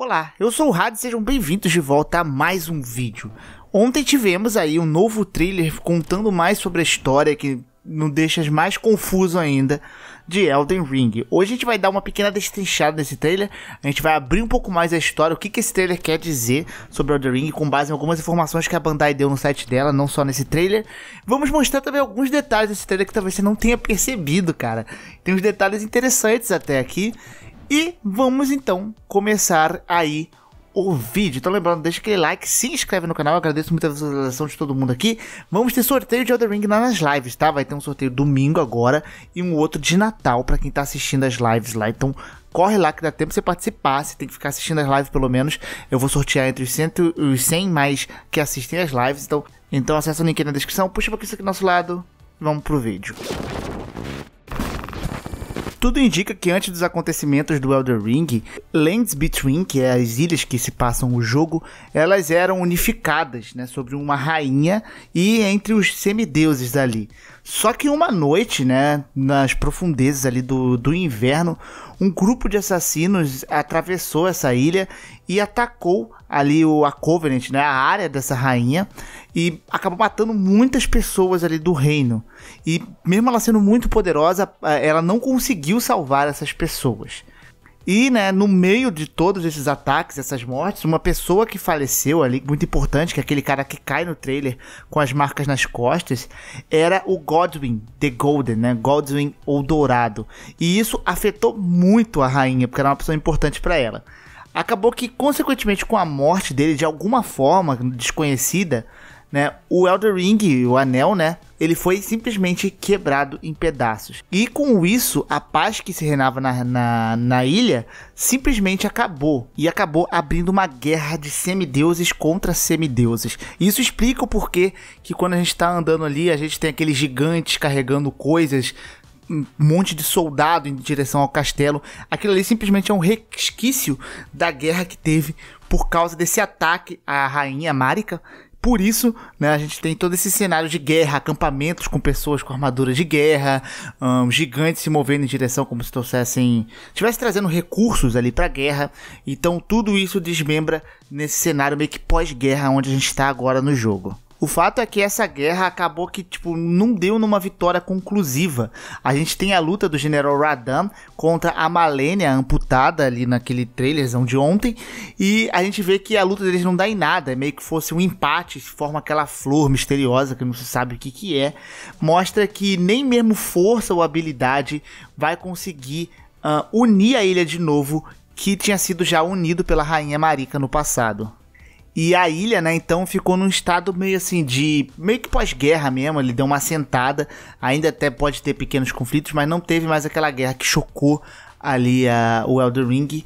Olá, eu sou o Rad e sejam bem-vindos de volta a mais um vídeo. Ontem tivemos aí um novo trailer contando mais sobre a história que não deixa mais confuso ainda de Elden Ring. Hoje a gente vai dar uma pequena destrinchada nesse trailer, a gente vai abrir um pouco mais a história, o que, que esse trailer quer dizer sobre Elden Ring, com base em algumas informações que a Bandai deu no site dela, não só nesse trailer. Vamos mostrar também alguns detalhes desse trailer que talvez você não tenha percebido, cara. Tem uns detalhes interessantes até aqui. E vamos então começar aí o vídeo. Então lembrando, deixa aquele like, se inscreve no canal, Eu agradeço muito a visualização de todo mundo aqui. Vamos ter sorteio de Elden Ring nas lives, tá? Vai ter um sorteio domingo agora e um outro de Natal para quem tá assistindo as lives lá. Então corre lá que dá tempo você participar, você tem que ficar assistindo as lives pelo menos. Eu vou sortear entre os 100, os 100 mais que assistem as lives, então, então acessa o link aí na descrição, puxa pra isso aqui do nosso lado vamos pro vídeo. Tudo indica que antes dos acontecimentos do Elder Ring, Lands Between, que é as ilhas que se passam o jogo, elas eram unificadas, né, sobre uma rainha e entre os semideuses ali. Só que uma noite, né, nas profundezas ali do, do inverno, um grupo de assassinos atravessou essa ilha e atacou ali o, a Covenant, né, a área dessa rainha, e acabou matando muitas pessoas ali do reino. E mesmo ela sendo muito poderosa, eh, ela não conseguiu salvar essas pessoas. E, né, no meio de todos esses ataques, essas mortes, uma pessoa que faleceu ali, muito importante, que é aquele cara que cai no trailer com as marcas nas costas, era o Godwin, The Golden, né? Godwin ou Dourado. E isso afetou muito a rainha, porque era uma pessoa importante para ela. Acabou que, consequentemente, com a morte dele, de alguma forma desconhecida, né? O Elder Ring, o anel, né? Ele foi simplesmente quebrado em pedaços. E com isso, a paz que se renava na, na, na ilha simplesmente acabou. E acabou abrindo uma guerra de semideuses contra semideuses. Isso explica o porquê que quando a gente está andando ali, a gente tem aqueles gigantes carregando coisas um monte de soldado em direção ao castelo. Aquilo ali simplesmente é um resquício da guerra que teve por causa desse ataque à rainha Marika, por isso, né, a gente tem todo esse cenário de guerra, acampamentos com pessoas com armaduras de guerra, um, gigantes se movendo em direção como se trouxessem, estivesse trazendo recursos ali para a guerra. Então tudo isso desmembra nesse cenário meio que pós-guerra onde a gente está agora no jogo. O fato é que essa guerra acabou que, tipo, não deu numa vitória conclusiva. A gente tem a luta do General Radan contra a Malenia amputada ali naquele trailerzão de ontem. E a gente vê que a luta deles não dá em nada. É meio que fosse um empate, forma aquela flor misteriosa que não se sabe o que, que é. Mostra que nem mesmo força ou habilidade vai conseguir uh, unir a ilha de novo que tinha sido já unido pela Rainha Marika no passado. E a ilha, né, então ficou num estado meio assim de. meio que pós-guerra mesmo, ele deu uma assentada. Ainda até pode ter pequenos conflitos, mas não teve mais aquela guerra que chocou ali a, o Elder Ring.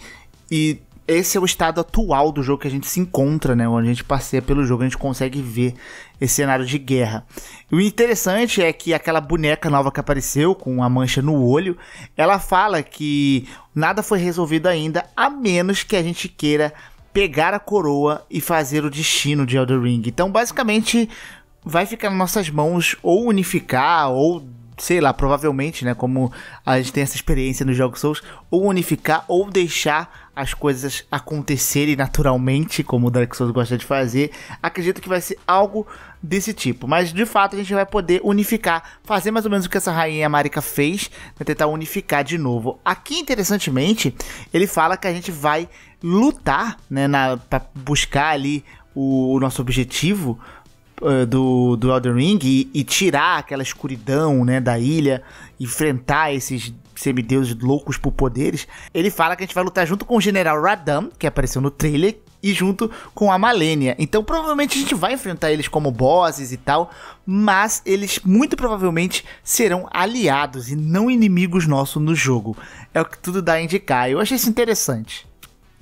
E esse é o estado atual do jogo que a gente se encontra, né? Onde a gente passeia pelo jogo, a gente consegue ver esse cenário de guerra. E o interessante é que aquela boneca nova que apareceu, com a mancha no olho, ela fala que nada foi resolvido ainda, a menos que a gente queira pegar a coroa e fazer o destino de Elden Ring. Então, basicamente, vai ficar nas nossas mãos ou unificar ou sei lá, provavelmente, né, como a gente tem essa experiência nos jogos Souls, ou unificar ou deixar as coisas acontecerem naturalmente, como o Dark Souls gosta de fazer. Acredito que vai ser algo desse tipo. Mas de fato a gente vai poder unificar, fazer mais ou menos o que essa rainha Marika fez, né, tentar unificar de novo. Aqui, interessantemente, ele fala que a gente vai lutar, né, na, pra buscar ali o, o nosso objetivo eh, do, do Elden Ring e, e, tirar aquela escuridão, né, da ilha, enfrentar esses semideuses loucos por poderes, ele fala que a gente vai lutar junto com o General Radam, que apareceu no trailer, e junto com a Malenia. Então, provavelmente a gente vai enfrentar eles como bosses e tal, mas eles muito provavelmente serão aliados e não inimigos nossos no jogo. É o que tudo dá a indicar. Eu achei isso interessante.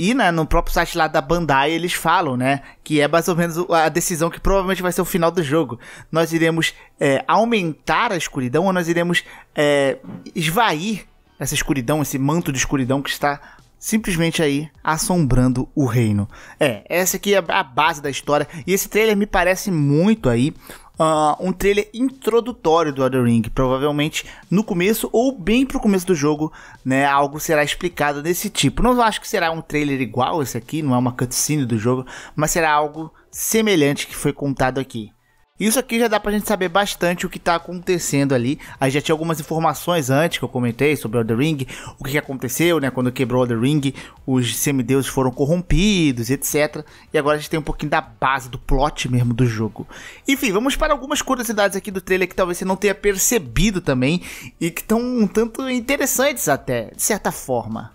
E né, no próprio site lá da Bandai eles falam, né? Que é mais ou menos a decisão que provavelmente vai ser o final do jogo. Nós iremos é, aumentar a escuridão ou nós iremos é, esvair essa escuridão, esse manto de escuridão que está simplesmente aí assombrando o reino. É, essa aqui é a base da história. E esse trailer me parece muito aí uh, um trailer introdutório do Elden Ring, provavelmente no começo ou bem pro começo do jogo, né? Algo será explicado desse tipo. Não acho que será um trailer igual esse aqui, não é uma cutscene do jogo, mas será algo semelhante que foi contado aqui. Isso aqui já dá pra gente saber bastante o que tá acontecendo ali. Aí já tinha algumas informações antes que eu comentei sobre o The Ring, o que, que aconteceu, né? Quando quebrou o The Ring, os semideuses foram corrompidos, etc. E agora a gente tem um pouquinho da base, do plot mesmo do jogo. Enfim, vamos para algumas curiosidades aqui do trailer que talvez você não tenha percebido também e que estão um tanto interessantes até, de certa forma.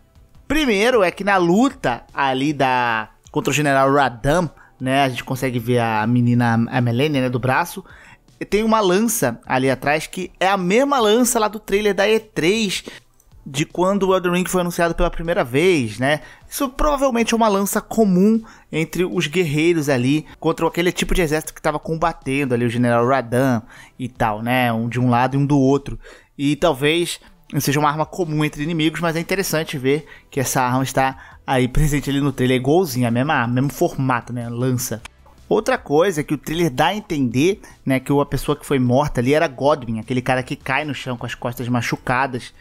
Primeiro é que na luta ali da contra o General Radam, né? A gente consegue ver a menina, a Melania, né, do braço. E tem uma lança ali atrás que é a mesma lança lá do trailer da E3 de quando o Elden Ring foi anunciado pela primeira vez, né? Isso provavelmente é uma lança comum entre os guerreiros ali contra aquele tipo de exército que estava combatendo ali o General Radan e tal, né? Um de um lado e um do outro. E talvez não seja uma arma comum entre inimigos, mas é interessante ver que essa arma está aí presente ali no trailer, é igualzinha, a mesma arma, mesmo formato, né, lança. Outra coisa que o trailer dá a entender, né, que a pessoa que foi morta ali era Godwin, aquele cara que cai no chão com as costas machucadas.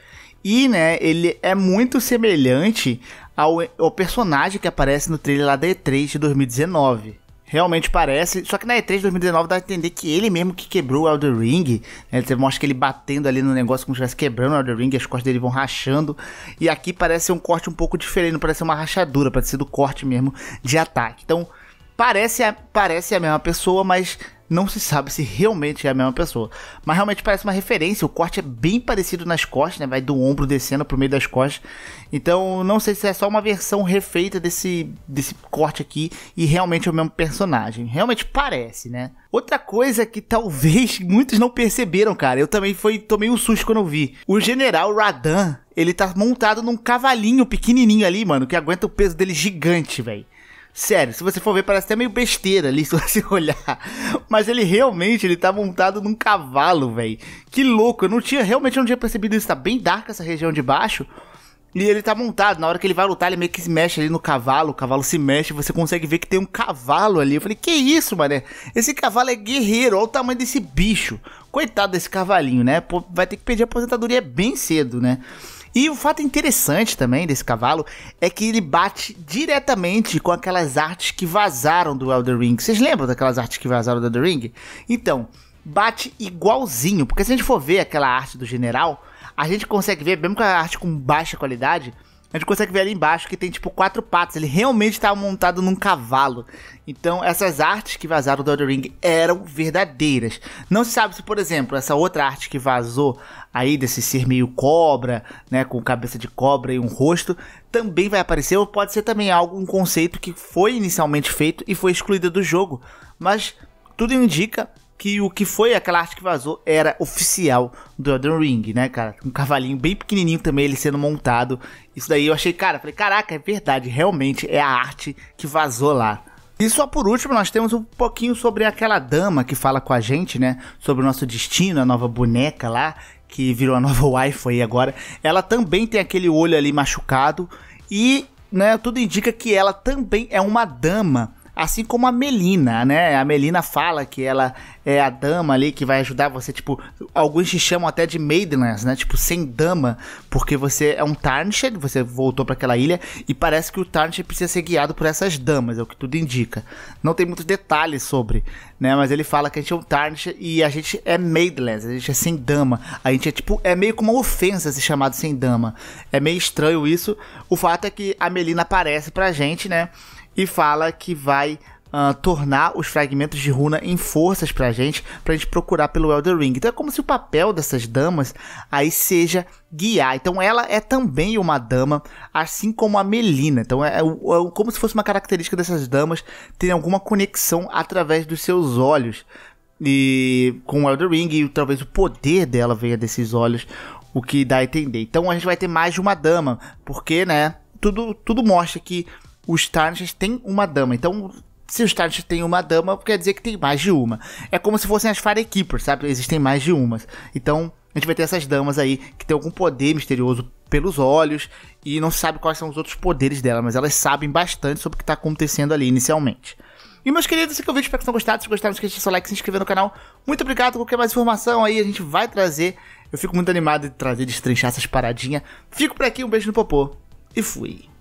E, né, ele é muito semelhante ao, ao personagem que aparece no trailer lá da E3 de 2019 realmente parece. Só que na E3 2019 dá a entender que ele mesmo que quebrou o Elder Ring. Né? Você mostra que ele batendo ali no negócio como se estivesse quebrando o Elder Ring, as costas dele vão rachando. E aqui parece um corte um pouco diferente, não parece uma rachadura, parece ser do corte mesmo de ataque. Então, parece a, parece a mesma pessoa, mas não se sabe se realmente é a mesma pessoa. Mas realmente parece uma referência. O corte é bem parecido nas costas, né? Vai do ombro descendo pro meio das costas. Então, não sei se é só uma versão refeita desse, desse corte aqui e realmente é o mesmo personagem. Realmente parece, né? Outra coisa que talvez muitos não perceberam, cara. Eu também foi, tomei um susto quando eu vi. O general Radan, ele tá montado num cavalinho pequenininho ali, mano, que aguenta o peso dele gigante, velho. Sério, se você for ver, parece até meio besteira ali, se você olhar. Mas ele realmente, ele tá montado num cavalo, velho. Que louco, eu não tinha, realmente não tinha percebido isso. Tá bem dark essa região de baixo. E ele tá montado, na hora que ele vai lutar, ele meio que se mexe ali no cavalo, o cavalo se mexe, você consegue ver que tem um cavalo ali. Eu falei, que isso, mané? Esse cavalo é guerreiro, olha o tamanho desse bicho. Coitado desse cavalinho, né? Pô, vai ter que pedir aposentadoria bem cedo, né? E o fato interessante também desse cavalo é que ele bate diretamente com aquelas artes que vazaram do Elder Ring. Vocês lembram daquelas artes que vazaram do Elder Ring? Então, bate igualzinho, porque se a gente for ver aquela arte do general, a gente consegue ver, mesmo com a arte com baixa qualidade, a gente consegue ver ali embaixo que tem tipo quatro patas. Ele realmente estava tá montado num cavalo. Então, essas artes que vazaram do Elden Ring eram verdadeiras. Não se sabe se, por exemplo, essa outra arte que vazou aí desse ser meio cobra, né, com cabeça de cobra e um rosto, também vai aparecer ou pode ser também algo um conceito que foi inicialmente feito e foi excluído do jogo. Mas tudo indica que o que foi aquela arte que vazou era oficial do Elden Ring, né, cara? Um cavalinho bem pequenininho também, ele sendo montado. Isso daí eu achei, cara, falei, caraca, é verdade, realmente é a arte que vazou lá. E só por último, nós temos um pouquinho sobre aquela dama que fala com a gente, né? Sobre o nosso destino, a nova boneca lá, que virou a nova wife aí agora. Ela também tem aquele olho ali machucado e, né, tudo indica que ela também é uma dama Assim como a Melina, né? A Melina fala que ela é a dama ali que vai ajudar você, tipo, alguns te chamam até de Maidenless, né? Tipo, sem dama, porque você é um Tarnished, você voltou para aquela ilha e parece que o Tarnished precisa ser guiado por essas damas, é o que tudo indica. Não tem muitos detalhes sobre, né? Mas ele fala que a gente é um Tarnished e a gente é Maidenless, a gente é sem dama. A gente é tipo, é meio como uma ofensa ser chamado sem dama. É meio estranho isso. O fato é que a Melina aparece pra gente, né? e fala que vai Uh, tornar os fragmentos de runa em forças pra gente, pra gente procurar pelo Elder Ring. Então é como se o papel dessas damas aí seja guiar. Então ela é também uma dama, assim como a Melina. Então é, é, é como se fosse uma característica dessas damas ter alguma conexão através dos seus olhos. E com o Elder Ring, e talvez o poder dela venha desses olhos, o que dá a entender. Então a gente vai ter mais de uma dama, porque, né, tudo, tudo mostra que os Tarnishes têm uma dama. Então, se os Tarnishes têm uma dama, quer dizer que tem mais de uma. É como se fossem as Keepers, sabe? Existem mais de umas. Então, a gente vai ter essas damas aí que tem algum poder misterioso pelos olhos e não sabe quais são os outros poderes dela, mas elas sabem bastante sobre o que está acontecendo ali inicialmente. E meus queridos, esse aqui é o vídeo, espero que tenham gostado. Se gostaram, não esqueça de seu like, se inscrever no canal. Muito obrigado, qualquer mais informação aí a gente vai trazer. Eu fico muito animado de trazer, de destrinchar essas paradinhas. Fico por aqui, um beijo no popô e fui.